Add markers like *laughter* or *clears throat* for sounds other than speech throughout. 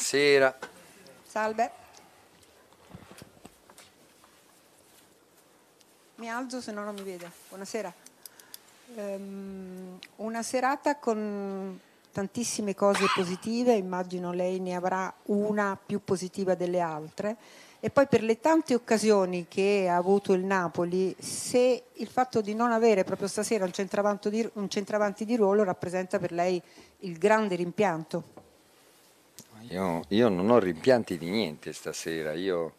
Buonasera. Salve. Mi alzo se no non mi vede. Buonasera. Um, una serata con tantissime cose positive, immagino lei ne avrà una più positiva delle altre. E poi per le tante occasioni che ha avuto il Napoli, se il fatto di non avere proprio stasera un centravanti di, un centravanti di ruolo rappresenta per lei il grande rimpianto io, io non ho rimpianti di niente stasera, io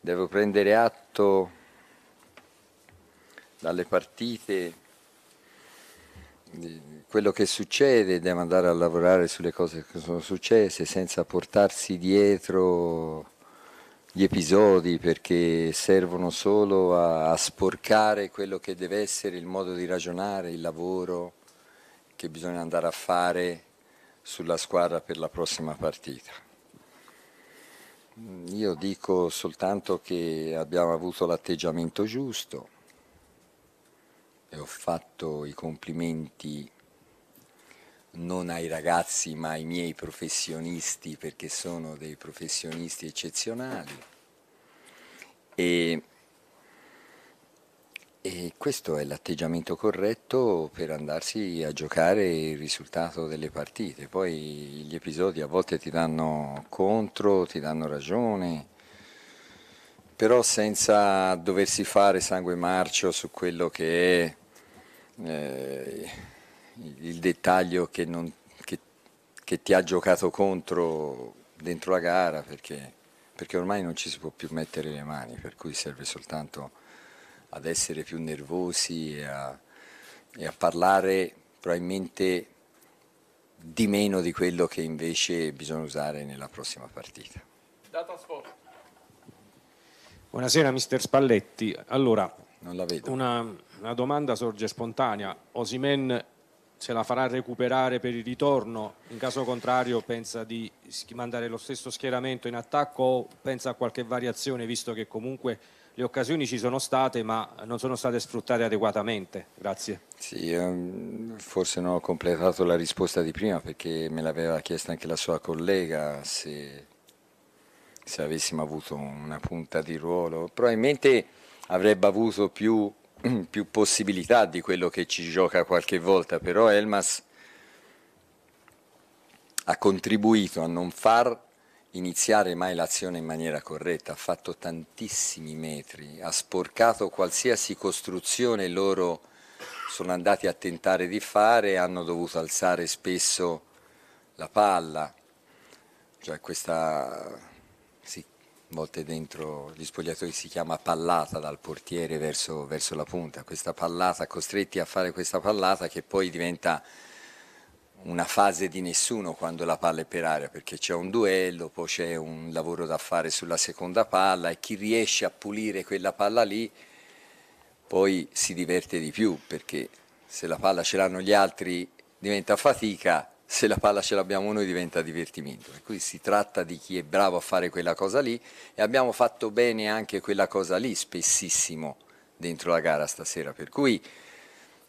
devo prendere atto dalle partite quello che succede, devo andare a lavorare sulle cose che sono successe senza portarsi dietro gli episodi perché servono solo a, a, sporcare quello che deve essere il modo di ragionare, il lavoro che bisogna andare a fare sulla squadra per la prossima partita. Io dico soltanto che abbiamo avuto l'atteggiamento giusto e ho fatto i complimenti non ai ragazzi ma ai miei professionisti perché sono dei professionisti eccezionali e e questo è l'atteggiamento corretto per andarsi a giocare il risultato delle partite. Poi gli episodi a volte ti danno contro, ti danno ragione, però senza doversi fare sangue marcio su quello che è eh, il dettaglio che, non, che, che, ti ha giocato contro dentro la gara, perché, perché ormai non ci si può più mettere le mani, per cui serve soltanto ad essere più nervosi e a, e a parlare probabilmente di meno di quello che invece bisogna usare nella prossima partita. Data sport. Buonasera mister Spalletti, allora una, una, domanda sorge spontanea, Osimen se la farà recuperare per il ritorno, in caso contrario pensa di mandare lo stesso schieramento in attacco o pensa a qualche variazione visto che comunque le occasioni ci sono state ma non sono state sfruttate adeguatamente. Grazie. Sì, ehm, forse non ho completato la risposta di prima perché me l'aveva chiesta anche la sua collega se, se avessimo avuto una punta di ruolo. Probabilmente avrebbe avuto più, *clears throat* più possibilità di quello che ci gioca qualche volta, però Elmas ha contribuito a non far iniziare mai l'azione in maniera corretta, ha fatto tantissimi metri, ha sporcato qualsiasi costruzione loro sono andati a tentare di fare, hanno dovuto alzare spesso la palla, cioè questa sì, volte dentro gli spogliatori si chiama pallata dal portiere verso, verso la punta, questa pallata, costretti a fare questa pallata che poi diventa una fase di nessuno quando la palla è per aria, perché c'è un duello, poi c'è un lavoro da fare sulla seconda palla e chi riesce a pulire quella palla lì poi si diverte di più, perché se la palla ce l'hanno gli altri diventa fatica, se la palla ce l'abbiamo noi diventa divertimento. Per cui si tratta di chi è bravo a fare quella cosa lì e abbiamo fatto bene anche quella cosa lì spessissimo dentro la gara stasera, per cui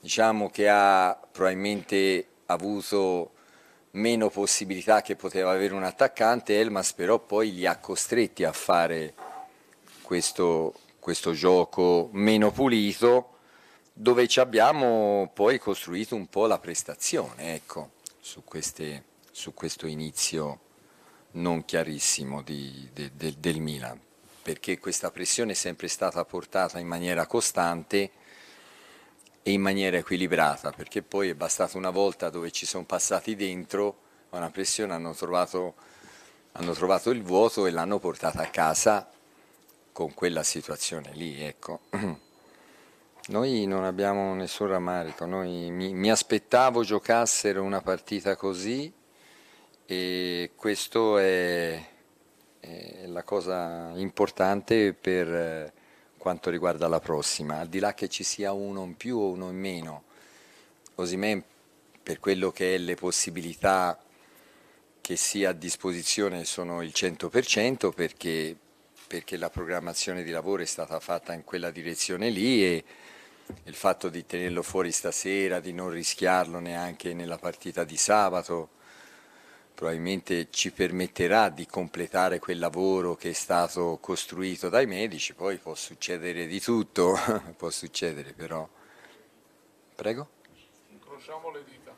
diciamo che ha probabilmente avuto meno possibilità che poteva avere un attaccante, Elmas però poi li ha costretti a fare questo, questo gioco meno pulito dove ci abbiamo poi costruito un po' la prestazione ecco, su, queste, su questo inizio non chiarissimo di, de, de, del Milan perché questa pressione è sempre stata portata in maniera costante e in maniera equilibrata, perché poi è bastata una volta dove ci sono passati dentro a una pressione, hanno trovato, hanno trovato il vuoto e l'hanno portata a casa con quella situazione lì. Ecco. *clears throat* Noi non abbiamo nessun rammarico, Noi, mi, mi aspettavo giocassero una partita così e questo è, è la cosa importante per quanto riguarda la prossima, al di là che ci sia uno in più o uno in meno, Osimè per quello che è le possibilità che sia a disposizione sono il 100% perché, perché la programmazione di lavoro è stata fatta in quella direzione lì e il fatto di tenerlo fuori stasera, di non rischiarlo neanche nella partita di sabato, probabilmente ci permetterà di completare quel lavoro che è stato costruito dai medici, poi può succedere di tutto, *laughs* può succedere però. Prego. Incrociamo le dita.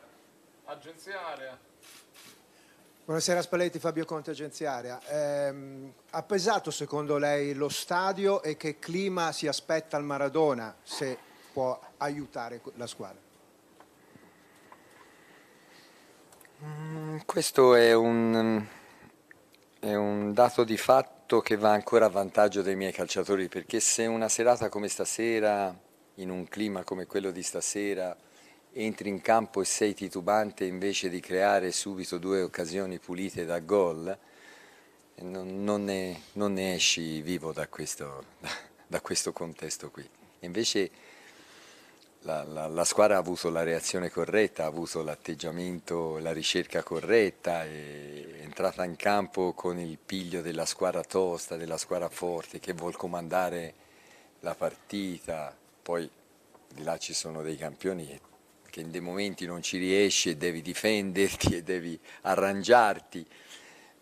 Agenzia Area. Buonasera Spalletti, Fabio Conte, Agenzia Area. Eh, ha pesato secondo lei lo stadio e che clima si aspetta al Maradona se può aiutare la squadra? Questo è un, è un, dato di fatto che va ancora a vantaggio dei miei calciatori perché se una serata come stasera, in un clima come quello di stasera, entri in campo e sei titubante invece di creare subito due occasioni pulite da gol, non, non, ne, non ne, esci vivo da questo, *laughs* da questo contesto qui. Invece la, la, la, squadra ha avuto la reazione corretta, ha avuto l'atteggiamento, la ricerca corretta, è entrata in campo con il piglio della squadra tosta, della squadra forte che vuol comandare la partita, poi di là ci sono dei campioni che in dei momenti non ci riesci e devi difenderti *laughs* e devi arrangiarti,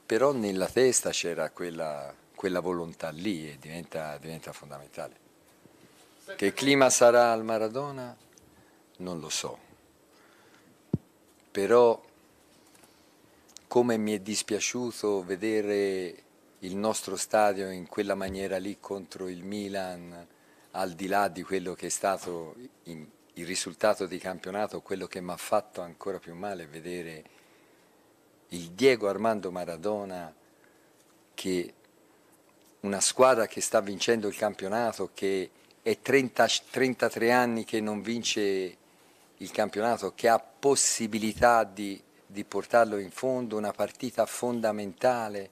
però nella testa c'era quella, quella, volontà lì e diventa, diventa fondamentale. Che clima sarà al Maradona? Non lo so. Però come mi è dispiaciuto vedere il nostro stadio in quella maniera lì contro il Milan, al di là di quello che è stato il risultato di campionato, quello che mi ha fatto ancora più male è vedere il Diego Armando Maradona che una squadra che sta vincendo il campionato, che è 30, 33 anni che non vince il campionato, che ha possibilità di, di portarlo in fondo, una partita fondamentale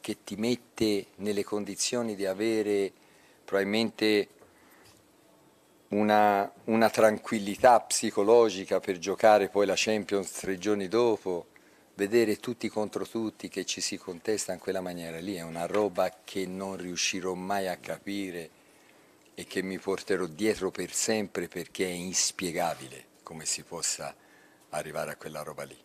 che ti mette nelle condizioni di avere probabilmente una, una, tranquillità psicologica per giocare poi la Champions tre giorni dopo, vedere tutti contro tutti che ci si contesta in quella maniera lì è una roba che non riuscirò mai a capire e che mi porterò dietro per sempre perché è inspiegabile come si possa arrivare a quella roba lì.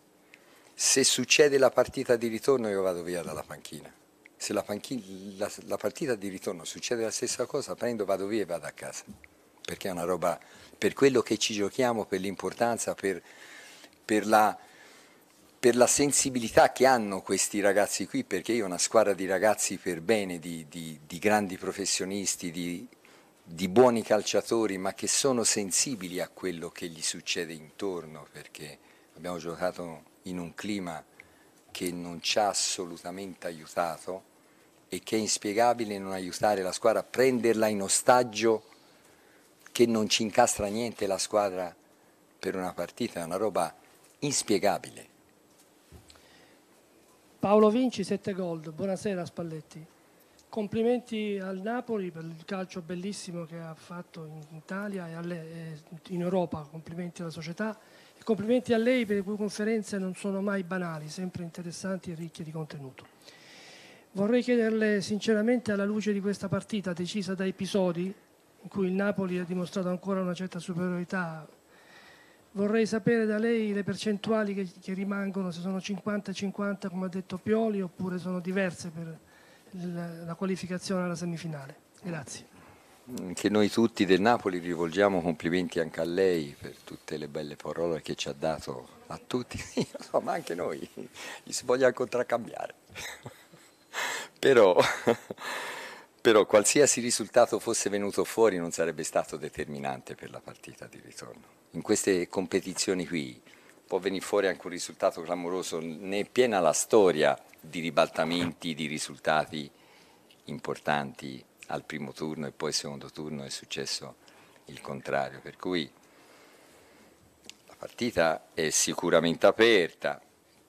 Se succede la partita di ritorno io vado via dalla panchina. Se la, panchina, la, la partita di ritorno succede la stessa cosa, prendo, vado via e vado a casa. Perché è una roba, per quello che ci giochiamo, per l'importanza, per, per la per la sensibilità che hanno questi ragazzi qui, perché io ho una squadra di ragazzi per bene, di, di, di grandi professionisti, di di buoni calciatori ma che sono sensibili a quello che gli succede intorno perché abbiamo giocato in un clima che non ci ha assolutamente aiutato e che è inspiegabile non aiutare la squadra a prenderla in ostaggio che non ci incastra niente la squadra per una partita, è una roba inspiegabile. Paolo Vinci, 7 gol, buonasera Spalletti. Complimenti al Napoli per il calcio bellissimo che ha fatto in Italia e, alle, in Europa, complimenti alla società e complimenti a lei per le cui conferenze non sono mai banali, sempre interessanti e ricche di contenuto. Vorrei chiederle sinceramente alla luce di questa partita decisa da episodi in cui il Napoli ha dimostrato ancora una certa superiorità, vorrei sapere da lei le percentuali che, che rimangono, se sono 50-50 come ha detto Pioli oppure sono diverse per la qualificazione alla semifinale. Grazie. Anche noi tutti del Napoli rivolgiamo complimenti anche a lei per tutte le belle parole che ci ha dato a tutti, *laughs* so, ma anche noi, gli si voglia contraccambiare. *laughs* però, *laughs* però qualsiasi risultato fosse venuto fuori non sarebbe stato determinante per la partita di ritorno. In queste competizioni qui può venire fuori anche un risultato clamoroso, ne è piena la storia di ribaltamenti, di risultati importanti al primo turno e poi al secondo turno è successo il contrario, per cui la partita è sicuramente aperta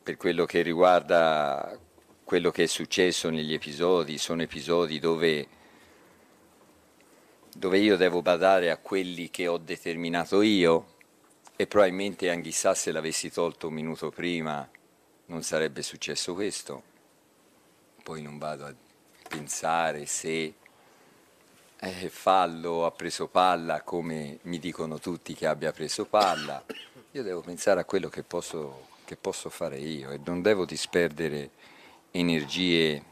per quello che riguarda quello che è successo negli episodi, sono episodi dove, dove io devo badare a quelli che ho determinato io, e probabilmente anche chissà se l'avessi tolto un minuto prima non sarebbe successo questo. Poi non vado a pensare se eh, fallo ha preso palla come mi dicono tutti che abbia preso palla. Io devo pensare a quello che posso, che posso fare io e non devo disperdere energie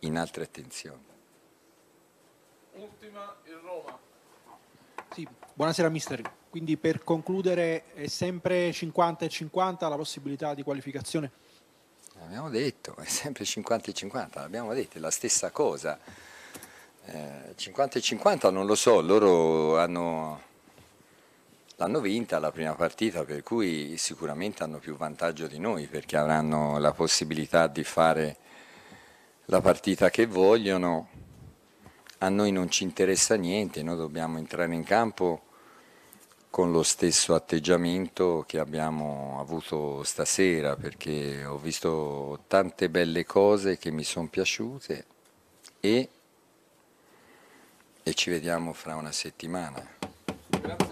in altre attenzioni. Ultima in Roma. Sì, buonasera mister. Quindi per concludere è sempre 50 e 50 la possibilità di qualificazione? L'abbiamo detto, è sempre 50 e 50, l'abbiamo detto, è la stessa cosa. Eh, 50 e 50 non lo so, loro hanno, l'hanno vinta la prima partita, per cui sicuramente hanno più vantaggio di noi perché avranno la possibilità di fare la partita che vogliono. A noi non ci interessa niente, noi dobbiamo entrare in campo con lo stesso atteggiamento che abbiamo avuto stasera perché ho visto tante belle cose che mi sono piaciute e, e, ci vediamo fra una settimana.